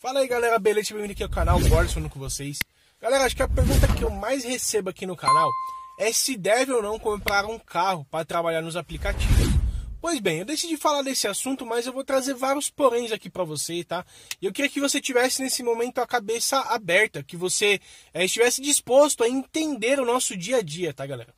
Fala aí galera, beleza? Bem-vindo aqui ao canal Boris falando com vocês. Galera, acho que a pergunta que eu mais recebo aqui no canal é se deve ou não comprar um carro para trabalhar nos aplicativos. Pois bem, eu decidi falar desse assunto, mas eu vou trazer vários poréns aqui para você, tá? E eu queria que você tivesse nesse momento a cabeça aberta, que você é, estivesse disposto a entender o nosso dia a dia, tá, galera?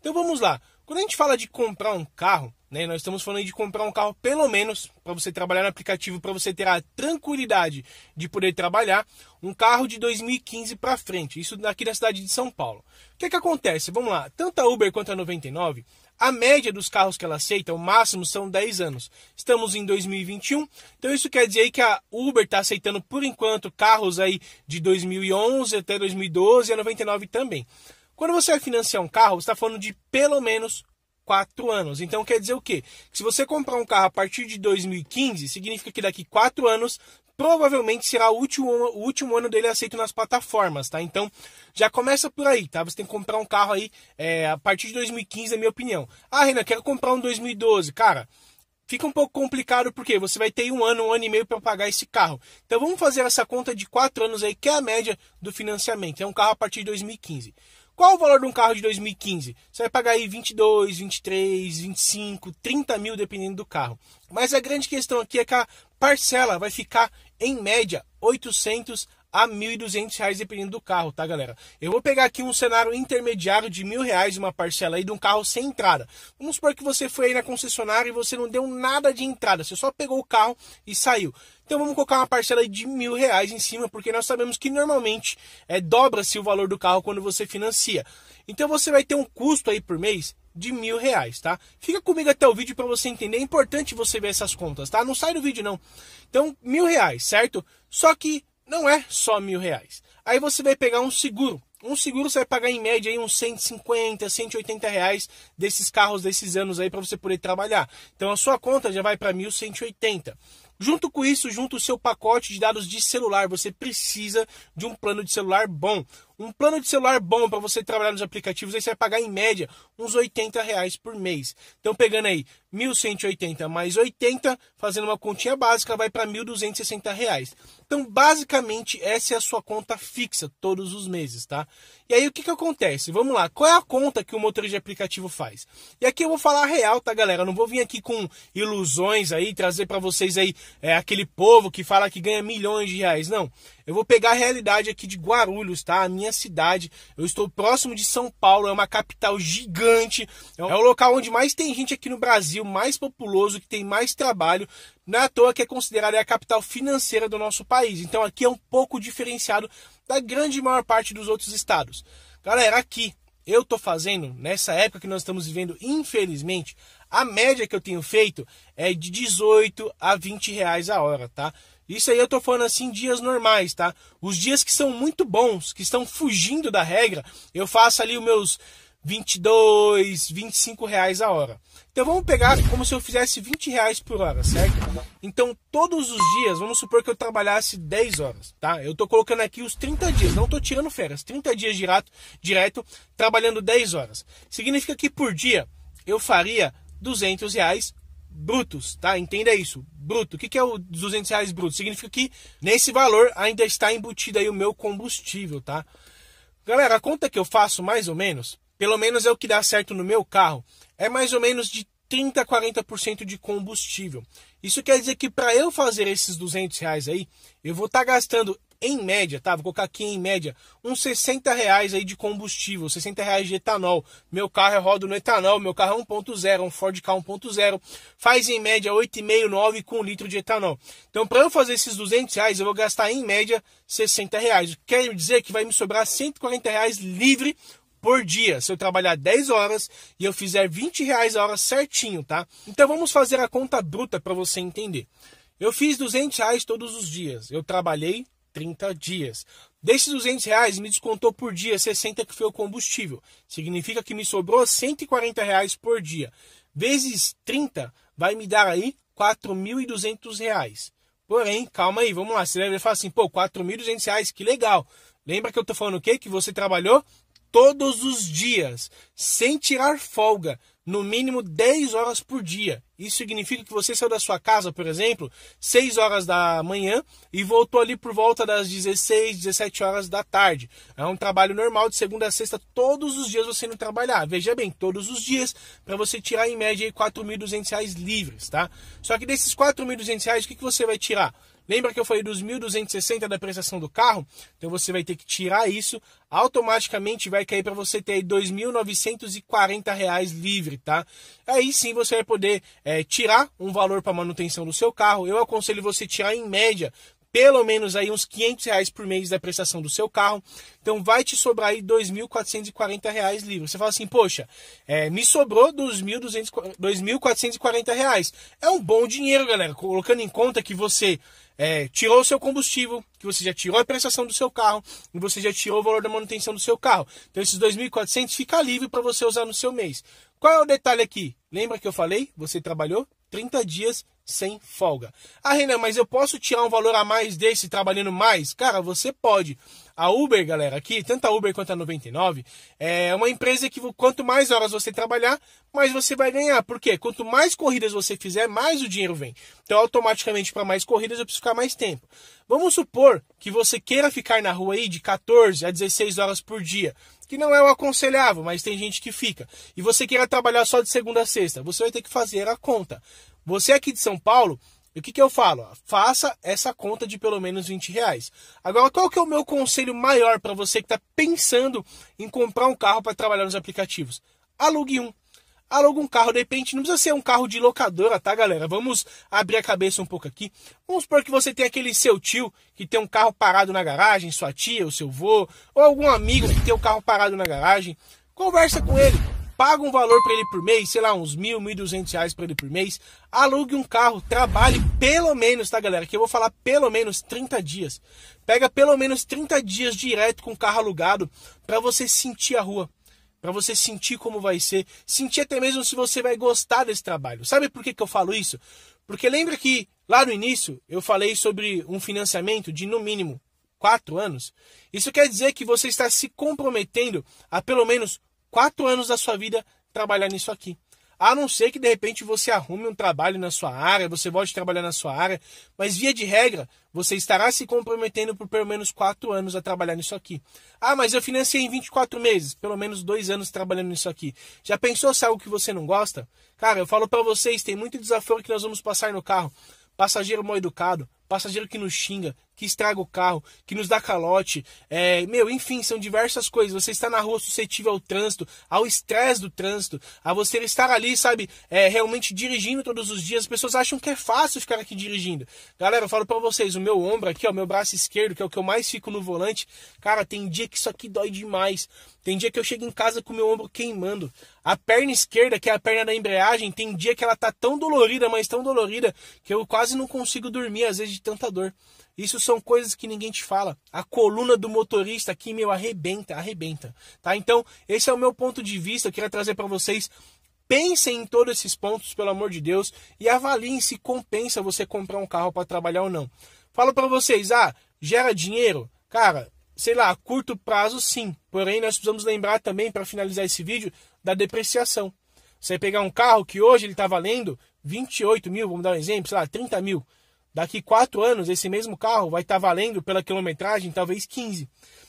Então vamos lá. Quando a gente fala de comprar um carro, né, nós estamos falando de comprar um carro pelo menos para você trabalhar no aplicativo, para você ter a tranquilidade de poder trabalhar, um carro de 2015 para frente, isso aqui na cidade de São Paulo. O que, é que acontece? Vamos lá, tanto a Uber quanto a 99, a média dos carros que ela aceita, o máximo, são 10 anos. Estamos em 2021, então isso quer dizer que a Uber está aceitando por enquanto carros aí de 2011 até 2012 e a 99 também. Quando você vai financiar um carro, você está falando de pelo menos 4 anos. Então quer dizer o quê? Que se você comprar um carro a partir de 2015, significa que daqui 4 anos provavelmente será o último, o último ano dele aceito nas plataformas, tá? Então já começa por aí, tá? Você tem que comprar um carro aí é, a partir de 2015, na minha opinião. Ah, Renan, quero comprar um 2012. Cara, fica um pouco complicado porque você vai ter um ano, um ano e meio para pagar esse carro. Então vamos fazer essa conta de quatro anos aí, que é a média do financiamento. É um carro a partir de 2015. Qual o valor de um carro de 2015? Você vai pagar aí 22, 23, 25, 30 mil, dependendo do carro. Mas a grande questão aqui é que a parcela vai ficar, em média, 800 a R$ 1.200, dependendo do carro, tá, galera? Eu vou pegar aqui um cenário intermediário de R$ reais uma parcela aí de um carro sem entrada. Vamos supor que você foi aí na concessionária e você não deu nada de entrada, você só pegou o carro e saiu. Então vamos colocar uma parcela de mil reais em cima, porque nós sabemos que normalmente é dobra-se o valor do carro quando você financia. Então você vai ter um custo aí por mês de mil reais, tá? Fica comigo até o vídeo para você entender. É importante você ver essas contas, tá? Não sai do vídeo não. Então mil reais, certo? Só que não é só mil reais. Aí você vai pegar um seguro. Um seguro você vai pagar em média aí uns 150, 180 reais desses carros desses anos aí para você poder trabalhar. Então a sua conta já vai para 1180. Junto com isso, junto o seu pacote de dados de celular, você precisa de um plano de celular bom. Um plano de celular bom para você trabalhar nos aplicativos, aí você vai pagar em média uns 80 reais por mês. Então pegando aí 1.180 mais 80, fazendo uma continha básica, vai para 1.260 reais. Então basicamente essa é a sua conta fixa todos os meses, tá? E aí o que, que acontece? Vamos lá, qual é a conta que o motorista de aplicativo faz? E aqui eu vou falar a real, tá galera? Eu não vou vir aqui com ilusões aí, trazer para vocês aí é, aquele povo que fala que ganha milhões de reais. Não, eu vou pegar a realidade aqui de Guarulhos, tá? A minha minha cidade. Eu estou próximo de São Paulo, é uma capital gigante. É o local onde mais tem gente aqui no Brasil, mais populoso, que tem mais trabalho. Não é à toa que é considerada a capital financeira do nosso país. Então aqui é um pouco diferenciado da grande maior parte dos outros estados. Galera, aqui eu estou fazendo, nessa época que nós estamos vivendo, infelizmente, a média que eu tenho feito é de 18 a 20 reais a hora, tá? Isso aí eu tô falando assim dias normais, tá? Os dias que são muito bons, que estão fugindo da regra, eu faço ali os meus 22, 25 reais a hora. Então vamos pegar como se eu fizesse 20 reais por hora, certo? Então todos os dias, vamos supor que eu trabalhasse 10 horas, tá? Eu tô colocando aqui os 30 dias, não tô tirando férias, 30 dias direto, direto trabalhando 10 horas. Significa que por dia eu faria 200 reais brutos, tá? Entenda isso. Bruto. O que, que é o 200 reais bruto? Significa que nesse valor ainda está embutido aí o meu combustível, tá? Galera, a conta que eu faço, mais ou menos, pelo menos é o que dá certo no meu carro, é mais ou menos de 30 a 40% de combustível. Isso quer dizer que para eu fazer esses 200 reais aí, eu vou estar tá gastando em média, tá? Vou colocar aqui em média, uns 60 reais aí de combustível, 60 reais de etanol. Meu carro é rodo no etanol, meu carro é 1.0, um Ford K 1.0. Faz em média 8,5, 9 com um litro de etanol. Então, para eu fazer esses 200 reais, eu vou gastar em média 60 reais. Quer dizer que vai me sobrar 140 reais livre por dia, se eu trabalhar 10 horas e eu fizer 20 reais a hora certinho, tá? Então vamos fazer a conta bruta para você entender. Eu fiz 200 reais todos os dias. Eu trabalhei 30 dias. Desses 200 reais, me descontou por dia 60 que foi o combustível. Significa que me sobrou 140 reais por dia. Vezes 30 vai me dar aí 4.200 reais. Porém, calma aí, vamos lá. Você deve falar assim, pô, 4.200 reais, que legal. Lembra que eu tô falando o quê? Que você trabalhou todos os dias, sem tirar folga no mínimo 10 horas por dia. Isso significa que você saiu da sua casa, por exemplo, 6 horas da manhã e voltou ali por volta das 16, 17 horas da tarde. É um trabalho normal de segunda a sexta, todos os dias você não trabalhar. Veja bem, todos os dias, para você tirar em média R$ 4.200 livres, tá? Só que desses R$ 4.200, o que, que você vai tirar? Lembra que eu falei dos 1.260 da prestação do carro? Então você vai ter que tirar isso, automaticamente vai cair para você ter R$ 2.940 livre, tá? Aí sim você vai poder é, tirar um valor para manutenção do seu carro. Eu aconselho você tirar em média pelo menos aí uns 500 reais por mês da prestação do seu carro. Então vai te sobrar aí 2.440 reais livre. Você fala assim, poxa, é, me sobrou 2.440 reais. É um bom dinheiro, galera. Colocando em conta que você é, tirou o seu combustível, que você já tirou a prestação do seu carro, e você já tirou o valor da manutenção do seu carro. Então esses 2.400 fica livre para você usar no seu mês. Qual é o detalhe aqui? Lembra que eu falei? Você trabalhou 30 dias sem folga. Ah, Renan, mas eu posso tirar um valor a mais desse trabalhando mais? Cara, você pode. A Uber, galera, aqui, tanto a Uber quanto a 99, é uma empresa que quanto mais horas você trabalhar, mais você vai ganhar. Por quê? Quanto mais corridas você fizer, mais o dinheiro vem. Então, automaticamente, para mais corridas, eu preciso ficar mais tempo. Vamos supor que você queira ficar na rua aí de 14 a 16 horas por dia, que não é o aconselhável, mas tem gente que fica. E você queira trabalhar só de segunda a sexta, você vai ter que fazer a conta. Você aqui de São Paulo, o que, que eu falo? Faça essa conta de pelo menos 20 reais. Agora, qual que é o meu conselho maior para você que está pensando em comprar um carro para trabalhar nos aplicativos? Alugue um aluga um carro, de repente, não precisa ser um carro de locadora, tá, galera? Vamos abrir a cabeça um pouco aqui. Vamos supor que você tem aquele seu tio que tem um carro parado na garagem, sua tia, o seu vô, ou algum amigo que tem um carro parado na garagem. Conversa com ele paga um valor para ele por mês, sei lá, uns mil, mil duzentos reais para ele por mês, alugue um carro, trabalhe pelo menos, tá galera, que eu vou falar pelo menos 30 dias. Pega pelo menos 30 dias direto com o carro alugado para você sentir a rua, para você sentir como vai ser, sentir até mesmo se você vai gostar desse trabalho. Sabe por que, que eu falo isso? Porque lembra que lá no início eu falei sobre um financiamento de no mínimo quatro anos? Isso quer dizer que você está se comprometendo a pelo menos quatro anos da sua vida trabalhar nisso aqui. A não ser que de repente você arrume um trabalho na sua área, você volte a trabalhar na sua área, mas via de regra, você estará se comprometendo por pelo menos 4 anos a trabalhar nisso aqui. Ah, mas eu financei em 24 meses, pelo menos 2 anos trabalhando nisso aqui. Já pensou se é algo que você não gosta? Cara, eu falo para vocês, tem muito desafio que nós vamos passar no carro. Passageiro mal educado, passageiro que nos xinga, que estraga o carro, que nos dá calote, é, meu, enfim, são diversas coisas. Você está na rua suscetível ao trânsito, ao estresse do trânsito, a você estar ali, sabe, é, realmente dirigindo todos os dias. As pessoas acham que é fácil ficar aqui dirigindo. Galera, eu falo para vocês, o meu ombro aqui, o meu braço esquerdo, que é o que eu mais fico no volante, cara, tem dia que isso aqui dói demais. Tem dia que eu chego em casa com o meu ombro queimando. A perna esquerda, que é a perna da embreagem, tem dia que ela tá tão dolorida, mas tão dolorida, que eu quase não consigo dormir, às vezes de tanta dor. Isso são coisas que ninguém te fala. A coluna do motorista aqui, meu, arrebenta, arrebenta. Tá? Então, esse é o meu ponto de vista. Eu queria trazer para vocês Pensem em todos esses pontos, pelo amor de Deus, e avaliem se compensa você comprar um carro para trabalhar ou não. Falo para vocês, ah, gera dinheiro? Cara, sei lá, a curto prazo sim. Porém, nós precisamos lembrar também, para finalizar esse vídeo, da depreciação. Você pegar um carro que hoje ele está valendo 28 mil, vamos dar um exemplo, sei lá, 30 mil. Daqui quatro anos, esse mesmo carro vai estar tá valendo pela quilometragem talvez 15.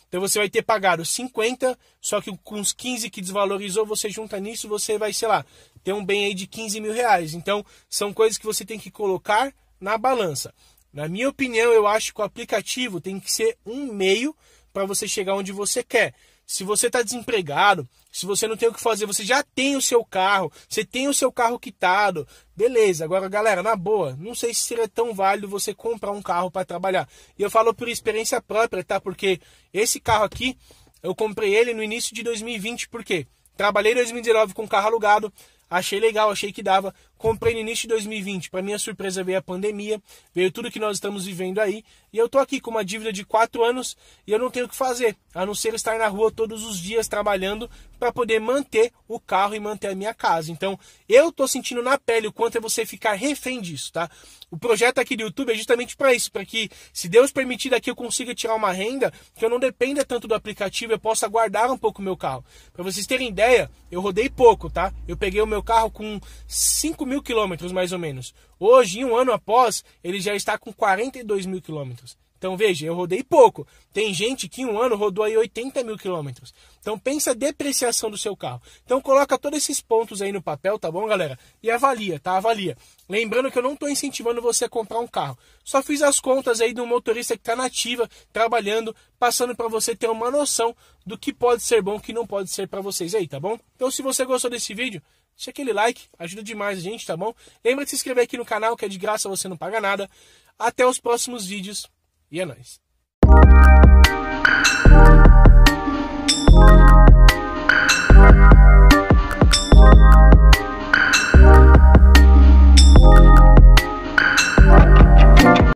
Então você vai ter pagado 50, só que com os 15 que desvalorizou, você junta nisso, você vai, sei lá, ter um bem aí de 15 mil reais. Então são coisas que você tem que colocar na balança. Na minha opinião, eu acho que o aplicativo tem que ser um meio para você chegar onde você quer se você está desempregado, se você não tem o que fazer, você já tem o seu carro, você tem o seu carro quitado, beleza. Agora, galera, na boa, não sei se seria tão válido você comprar um carro para trabalhar. E eu falo por experiência própria, tá? Porque esse carro aqui, eu comprei ele no início de 2020, porque Trabalhei em 2019 com carro alugado, Achei legal, achei que dava. Comprei no início de 2020. Para minha surpresa veio a pandemia, veio tudo que nós estamos vivendo aí. E eu tô aqui com uma dívida de 4 anos e eu não tenho o que fazer, a não ser estar na rua todos os dias trabalhando para poder manter o carro e manter a minha casa. Então, eu tô sentindo na pele o quanto é você ficar refém disso, tá? O projeto aqui do YouTube é justamente para isso, para que, se Deus permitir, daqui eu consiga tirar uma renda que eu não dependa tanto do aplicativo, eu possa guardar um pouco o meu carro. Para vocês terem ideia, eu rodei pouco, tá? Eu peguei o meu carro com 5 mil quilômetros, mais ou menos. Hoje, um ano após, ele já está com 42 mil quilômetros. Então veja, eu rodei pouco. Tem gente que em um ano rodou aí 80 mil quilômetros. Então pensa a depreciação do seu carro. Então coloca todos esses pontos aí no papel, tá bom, galera? E avalia, tá? Avalia. Lembrando que eu não estou incentivando você a comprar um carro. Só fiz as contas aí do motorista que está nativa, trabalhando, passando para você ter uma noção do que pode ser bom, que não pode ser para vocês aí, tá bom? Então se você gostou desse vídeo, deixa aquele like, ajuda demais a gente, tá bom? Lembra de se inscrever aqui no canal, que é de graça, você não paga nada. Até os próximos vídeos. E é nóis.